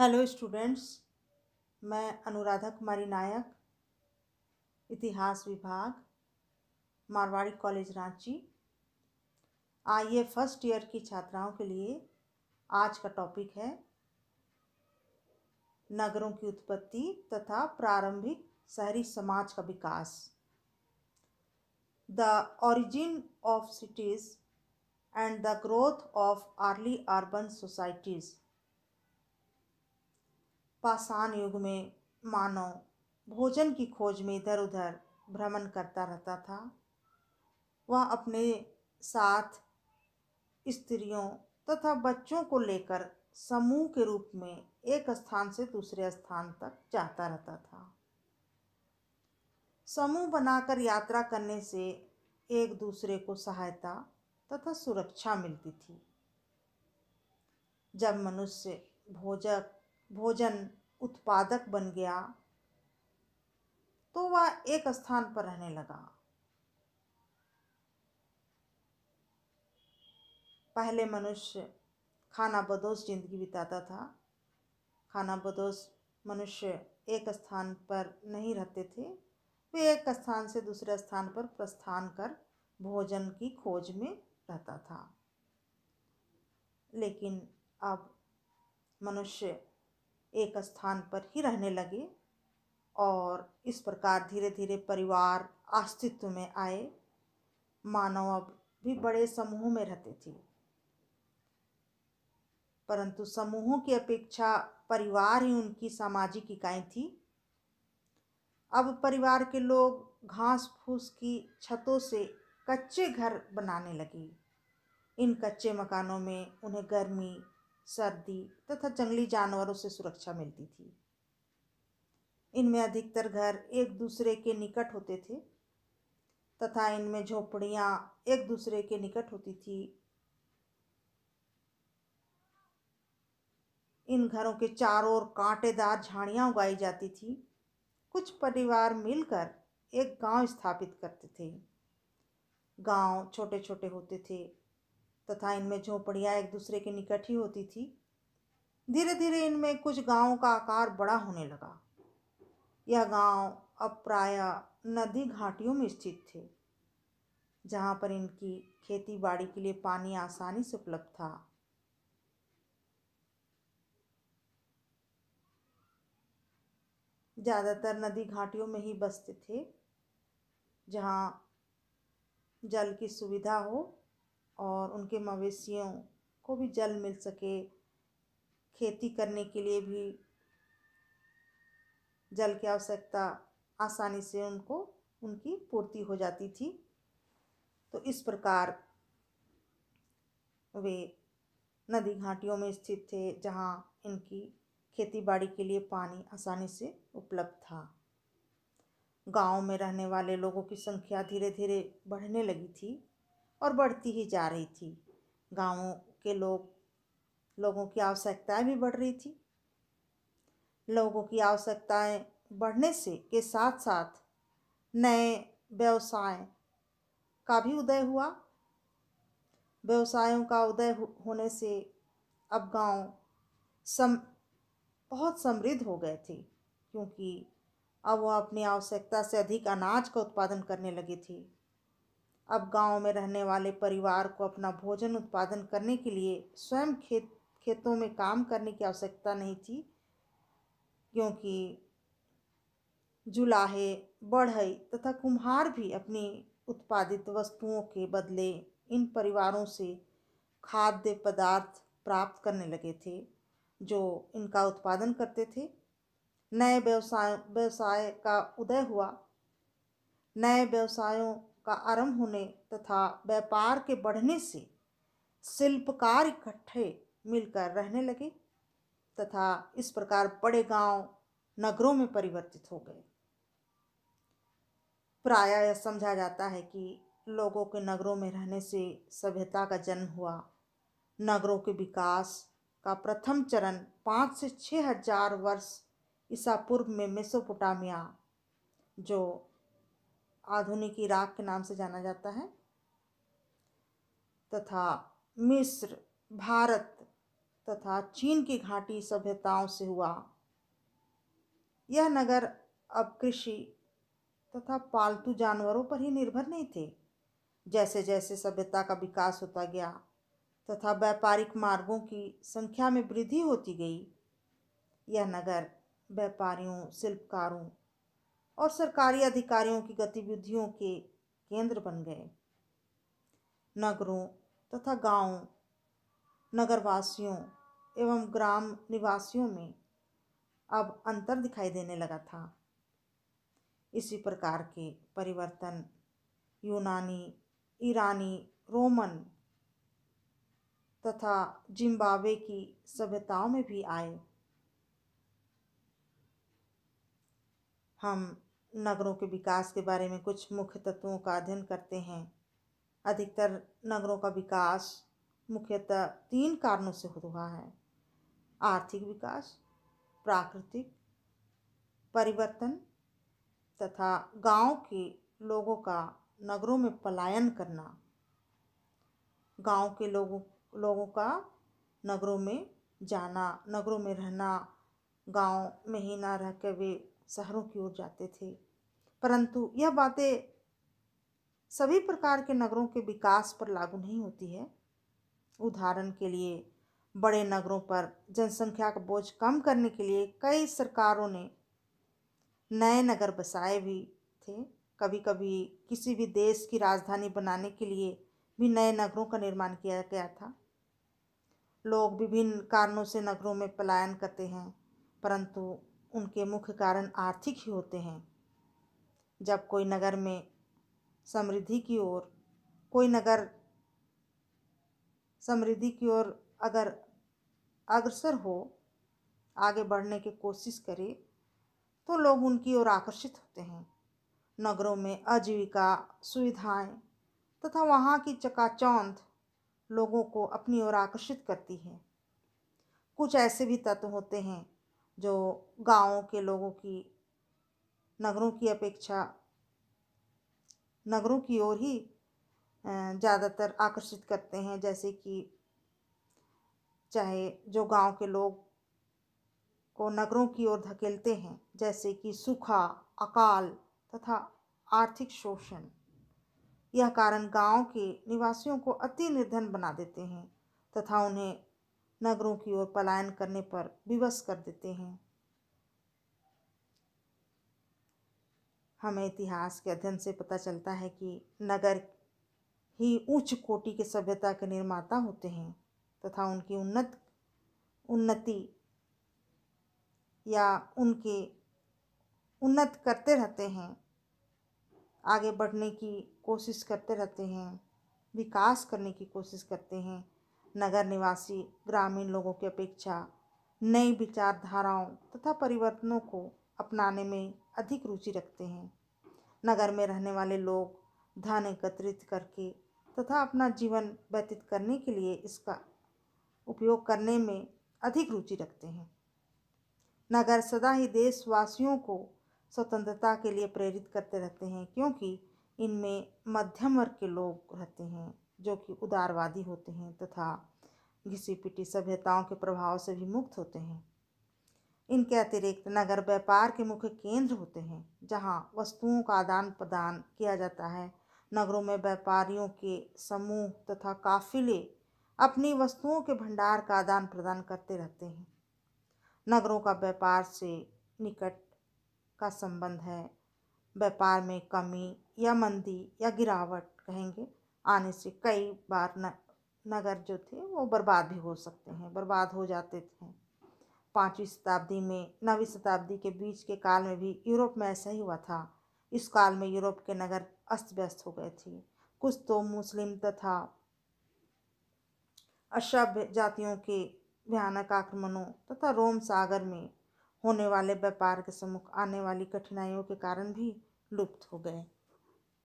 hello students मैं अनुराधा कुमारी नायक इतिहास विभाग मारवाड़ी कॉलेज रांची आइए फर्स्ट ईयर की छात्राओं के लिए आज का टॉपिक है नगरों की उत्पत्ति तथा प्रारंभिक शहरी समाज का विकास the origin of cities and the growth of early urban societies पाषाण युग में मानव भोजन की खोज में इधर उधर भ्रमण करता रहता था वह अपने साथ स्त्रियों तथा बच्चों को लेकर समूह के रूप में एक स्थान से दूसरे स्थान तक जाता रहता था समूह बनाकर यात्रा करने से एक दूसरे को सहायता तथा सुरक्षा मिलती थी जब मनुष्य भोजक भोजन उत्पादक बन गया तो वह एक स्थान पर रहने लगा पहले मनुष्य खाना बदोश जिंदगी बिताता था खाना बदोश मनुष्य एक स्थान पर नहीं रहते थे वे एक स्थान से दूसरे स्थान पर प्रस्थान कर भोजन की खोज में रहता था लेकिन अब मनुष्य एक स्थान पर ही रहने लगे और इस प्रकार धीरे धीरे परिवार अस्तित्व में आए मानव अब भी बड़े समूह में रहते थे परंतु समूहों की अपेक्षा परिवार ही उनकी सामाजिक इकाई थी अब परिवार के लोग घास फूस की छतों से कच्चे घर बनाने लगे इन कच्चे मकानों में उन्हें गर्मी सर्दी तथा जंगली जानवरों से सुरक्षा मिलती थी इनमें अधिकतर घर एक दूसरे के निकट होते थे तथा इनमें झोपड़ियाँ एक दूसरे के निकट होती थी इन घरों के चारों ओर कांटेदार झाड़ियाँ उगाई जाती थी कुछ परिवार मिलकर एक गांव स्थापित करते थे गांव छोटे छोटे होते थे तथा इनमें झोपड़ियाँ एक दूसरे के निकट ही होती थी धीरे धीरे इनमें कुछ गांवों का आकार बड़ा होने लगा यह गांव अब प्राय नदी घाटियों में स्थित थे जहां पर इनकी खेती बाड़ी के लिए पानी आसानी से उपलब्ध था ज़्यादातर नदी घाटियों में ही बसते थे जहाँ जल की सुविधा हो और उनके मवेशियों को भी जल मिल सके खेती करने के लिए भी जल की आवश्यकता आसानी से उनको उनकी पूर्ति हो जाती थी तो इस प्रकार वे नदी घाटियों में स्थित थे जहाँ इनकी खेती बाड़ी के लिए पानी आसानी से उपलब्ध था गांव में रहने वाले लोगों की संख्या धीरे धीरे बढ़ने लगी थी और बढ़ती ही जा रही थी गांवों के लोग लोगों की आवश्यकताएं भी बढ़ रही थी लोगों की आवश्यकताएं बढ़ने से के साथ साथ नए व्यवसाय का भी उदय हुआ व्यवसायों का उदय होने से अब गांव सम बहुत समृद्ध हो गए थे क्योंकि अब वह अपनी आवश्यकता से अधिक अनाज का उत्पादन करने लगे थे अब गांव में रहने वाले परिवार को अपना भोजन उत्पादन करने के लिए स्वयं खेत खेतों में काम करने की आवश्यकता नहीं थी क्योंकि जुलाहे बढ़ई तथा कुम्हार भी अपनी उत्पादित वस्तुओं के बदले इन परिवारों से खाद्य पदार्थ प्राप्त करने लगे थे जो इनका उत्पादन करते थे नए व्यवसाय व्यवसाय का उदय हुआ नए व्यवसायों का आरंभ होने तथा व्यापार के बढ़ने से शिल्पकार इकट्ठे मिलकर रहने लगे तथा इस प्रकार बड़े गांव नगरों में परिवर्तित हो गए प्राय यह समझा जाता है कि लोगों के नगरों में रहने से सभ्यता का जन्म हुआ नगरों के विकास का प्रथम चरण पाँच से छः हजार वर्ष ईसा पूर्व में मेसोपोटामिया जो आधुनिक इराक के नाम से जाना जाता है तथा मिस्र भारत तथा चीन की घाटी सभ्यताओं से हुआ यह नगर अब कृषि तथा पालतू जानवरों पर ही निर्भर नहीं थे जैसे जैसे सभ्यता का विकास होता गया तथा व्यापारिक मार्गों की संख्या में वृद्धि होती गई यह नगर व्यापारियों शिल्पकारों और सरकारी अधिकारियों की गतिविधियों के केंद्र बन गए नगरों तथा गांवों, नगरवासियों एवं ग्राम निवासियों में अब अंतर दिखाई देने लगा था इसी प्रकार के परिवर्तन यूनानी ईरानी रोमन तथा जिम्बाब्वे की सभ्यताओं में भी आए हम नगरों के विकास के बारे में कुछ मुख्य तत्वों का अध्ययन करते हैं अधिकतर नगरों का विकास मुख्यतः तीन कारणों से हो रहा है आर्थिक विकास प्राकृतिक परिवर्तन तथा गांव के लोगों का नगरों में पलायन करना गांव के लोगों लोगों का नगरों में जाना नगरों में रहना गांव में ही ना रह कर वे शहरों की ओर जाते थे परंतु यह बातें सभी प्रकार के नगरों के विकास पर लागू नहीं होती है उदाहरण के लिए बड़े नगरों पर जनसंख्या का बोझ कम करने के लिए कई सरकारों ने नए नगर बसाए भी थे कभी कभी किसी भी देश की राजधानी बनाने के लिए भी नए नगरों का निर्माण किया गया था लोग विभिन्न कारणों से नगरों में पलायन करते हैं परंतु उनके मुख्य कारण आर्थिक ही होते हैं जब कोई नगर में समृद्धि की ओर कोई नगर समृद्धि की ओर अगर अग्रसर हो आगे बढ़ने की कोशिश करे तो लोग उनकी ओर आकर्षित होते हैं नगरों में आजीविका सुविधाएं तथा वहाँ की चकाचौंध लोगों को अपनी ओर आकर्षित करती है कुछ ऐसे भी तत्व होते हैं जो गांवों के लोगों की नगरों की अपेक्षा नगरों की ओर ही ज़्यादातर आकर्षित करते हैं जैसे कि चाहे जो गांव के लोग को नगरों की ओर धकेलते हैं जैसे कि सूखा अकाल तथा आर्थिक शोषण यह कारण गांव के निवासियों को अति निर्धन बना देते हैं तथा उन्हें नगरों की ओर पलायन करने पर विवश कर देते हैं हमें इतिहास के अध्ययन से पता चलता है कि नगर ही उच्च कोटि के सभ्यता के निर्माता होते हैं तथा उनकी उन्नत उन्नति या उनके उन्नत करते रहते हैं आगे बढ़ने की कोशिश करते रहते हैं विकास करने की कोशिश करते हैं नगर निवासी ग्रामीण लोगों की अपेक्षा नई विचारधाराओं तथा परिवर्तनों को अपनाने में अधिक रुचि रखते हैं नगर में रहने वाले लोग धन एकत्रित करके तथा अपना जीवन व्यतीत करने के लिए इसका उपयोग करने में अधिक रुचि रखते हैं नगर सदा ही देशवासियों को स्वतंत्रता के लिए प्रेरित करते रहते हैं क्योंकि इनमें मध्यम वर्ग के लोग रहते हैं जो कि उदारवादी होते हैं तथा घिसी पिटी सभ्यताओं के प्रभाव से भी मुक्त होते हैं इनके अतिरिक्त नगर व्यापार के मुख्य केंद्र होते हैं जहाँ वस्तुओं का आदान प्रदान किया जाता है नगरों में व्यापारियों के समूह तथा काफिले अपनी वस्तुओं के भंडार का आदान प्रदान करते रहते हैं नगरों का व्यापार से निकट का संबंध है व्यापार में कमी या मंदी या गिरावट कहेंगे आने से कई बार न, नगर जो थे वो बर्बाद भी हो सकते हैं बर्बाद हो जाते थे पाँचवीं शताब्दी में नवीं शताब्दी के बीच के काल में भी यूरोप में ऐसा ही हुआ था इस काल में यूरोप के नगर अस्त व्यस्त हो गए थे कुछ तो मुस्लिम तथा अशभ्य जातियों के भयानक आक्रमणों तथा रोम सागर में होने वाले व्यापार के सम्मुख आने वाली कठिनाइयों के कारण भी लुप्त हो गए